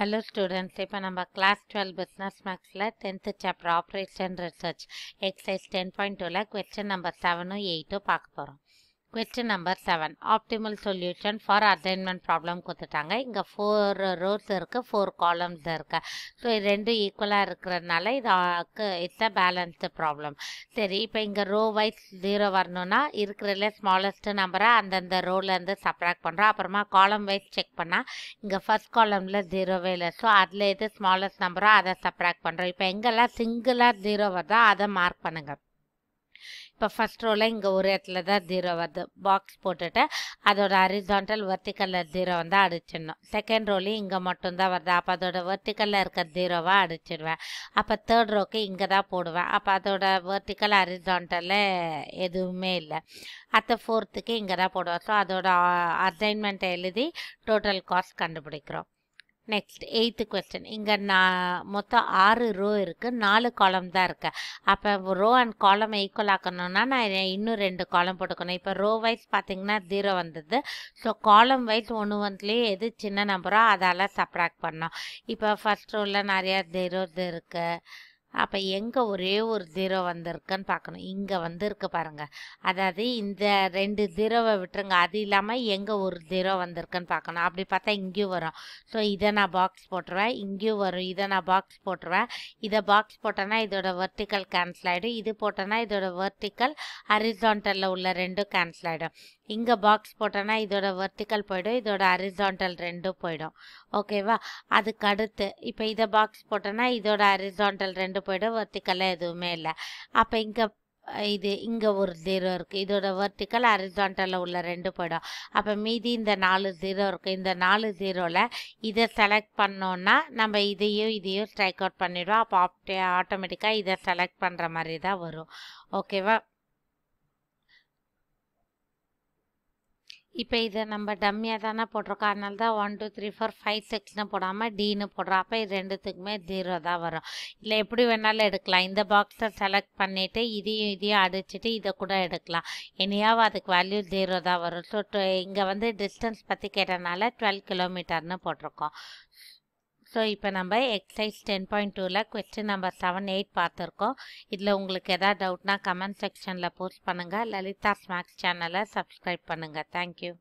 hello students இப்போ நம்ம class twelve business மேக்ஸில் tenth chapter operation research exercise ten point டூவில் கொஸ்டின் நம்பர் செவனும் எயிட்டும் பார்க்க போகிறோம் question number seven optimal solution for assignment problem கொடுத்துட்டாங்க இங்கே ஃபோர் ரோஸ் இருக்குது ஃபோர் காலம்ஸ் இருக்குது ஸோ இது ரெண்டும் ஈக்குவலாக இருக்கிறதுனால இது இட்ஸ் அ பேலன்ஸ்டு ப்ராப்ளம் சரி இப்போ இங்கே ரோ வைஸ் ஜீரோ வரணும்னா இருக்கிறதுல ஸ்மாலஸ்ட் நம்பரை அந்தந்த ரோலேருந்து சப்ராக்ட் பண்ணுறோம் அப்புறமா காலம் வைஸ் செக் பண்ணால் இங்கே ஃபஸ்ட் காலமில் ஜீரோவே இல்லை ஸோ அதில் எது ஸ்மாலஸ்ட் நம்பரோ அதை சப்ராக்ட் பண்ணுறோம் இப்போ எங்கெல்லாம் சிங்கிளாக ஜீரோ வருதோ அதை மார்க் பண்ணுங்கள் இப்போ ஃபஸ்ட் ரோவில் இங்கே ஒரு இடத்துல தான் ஜீரோ வருது பாக்ஸ் போட்டுட்டு அதோட அரிசான்டல் வெர்டிக்கலில் ஜீரோ வந்து அடிச்சிடணும் செகண்ட் ரோலையும் இங்கே மட்டும்தான் வருது அப்போ அதோட வெர்டிக்கலில் இருக்கிற ஜீரோவாக அடிச்சிடுவேன் அப்போ தேர்ட் ரோக்கு இங்கே தான் போடுவேன் அப்போ அதோட வெர்டிக்கல் அரிசான்டலில் எதுவுமே இல்லை அடுத்த ஃபோர்த்துக்கு இங்கே தான் போடுவோம் ஸோ அதோட அசைன்மெண்ட்டை எழுதி டோட்டல் காஸ்ட் கண்டுபிடிக்கிறோம் நெக்ஸ்ட் எயித்து கொஸ்டின் இங்கே நான் மொத்தம் ஆறு ரோ இருக்குது நாலு காலம் தான் இருக்குது அப்போ ரோ அண்ட் காலம் ஈக்குவல் ஆக்கணும்னா நான் இன்னும் ரெண்டு காலம் போட்டுக்கணும் இப்போ ரோ வைஸ் பார்த்தீங்கன்னா ஜீரோ வந்தது ஸோ காலம் வைஸ் ஒன்று வந்துலேயே எது சின்ன நம்பரோ அதால் சப்ராக்ட் பண்ணோம் இப்போ ஃபஸ்ட் ரோவில் நிறையா ஜீரோ இருக்குது அப்போ எங்கே ஒரே ஒரு ஜீரோ வந்திருக்குன்னு பார்க்கணும் இங்கே வந்திருக்கு பாருங்கள் அதாவது இந்த ரெண்டு ஜீரோவை விட்டுருங்க அது இல்லாமல் எங்கே ஒரு ஜீரோ வந்திருக்குன்னு பார்க்கணும் அப்படி பார்த்தா இங்கேயும் வரும் ஸோ இதை நான் பாக்ஸ் போட்டுருவேன் இங்கேயும் வரும் இதை நான் பாக்ஸ் போட்டுருவேன் இதை பாக்ஸ் போட்டேன்னா இதோட வெர்டிக்கல் கேன்சல் ஆகிடும் இது போட்டேன்னா இதோட வெர்டிக்கல் அரிசான்டலில் உள்ள ரெண்டும் கேன்சல் ஆகிடும் இங்கே பாக்ஸ் போட்டோன்னா இதோட வெர்டிக்கல் போயிடும் இதோட அரிசான்டல் ரெண்டும் போயிடும் ஓகேவா அதுக்கடுத்து இப்போ இதை பாக்ஸ் போட்டோன்னா இதோட அரிசான்டல் ரெண்டும் கொண்டு போய்டும் வர்த்திக்கல்ல எதுவுமே இல்லை அப்போ இங்கே இது இங்கே ஒரு ஜீரோ இருக்குது இதோட வர்த்திக்கல் அரிசான்டலில் உள்ள ரெண்டு படம் அப்போ மீதி இந்த நாலு ஜீரோ இருக்குது இந்த நாலு ஜீரோவில் இதை செலக்ட் பண்ணோன்னா நம்ம இதையும் இதையும் ஸ்ட்ரைக் அவுட் பண்ணிவிடுவோம் அப்போ ஆப்டே ஆட்டோமேட்டிக்காக இதை செலக்ட் பண்ணுற மாதிரி தான் வரும் ஓகேவா இப்போ இதை நம்ம டம்மியாக தானே போட்டிருக்கோம் அதனால தான் one two three four five சிக்ஸ்னு போடாமல் டீனு போடுறோம் அப்போ இது ரெண்டுத்துக்குமே ஜீரோ தான் வரும் இல்லை எப்படி வேணாலும் எடுக்கலாம் இந்த பாக்ஸை செலக்ட் பண்ணிவிட்டு இதையும் இதையும் அடிச்சுட்டு இதை கூட எடுக்கலாம் இனியாவும் அதுக்கு வேல்யூ ஜீரோ தான் வரும் ஸோ இங்கே வந்து டிஸ்டன்ஸ் பற்றி கேட்டனால டுவெல் கிலோமீட்டர்னு போட்டிருக்கோம் ஸோ இப்போ நம்ம எக்ஸசைஸ் டென் பாயிண்ட் டூவில் கொஸ்டின் நம்பர் செவன் எயிட் பார்த்துருக்கோம் இதில் உங்களுக்கு எதாவது டவுட்னா கமெண்ட் செக்ஷனில் போஸ்ட் பண்ணுங்கள் லலிதா ஸ்நாக்ஸ் சேனலை சப்ஸ்கிரைப் பண்ணுங்கள் தேங்க்யூ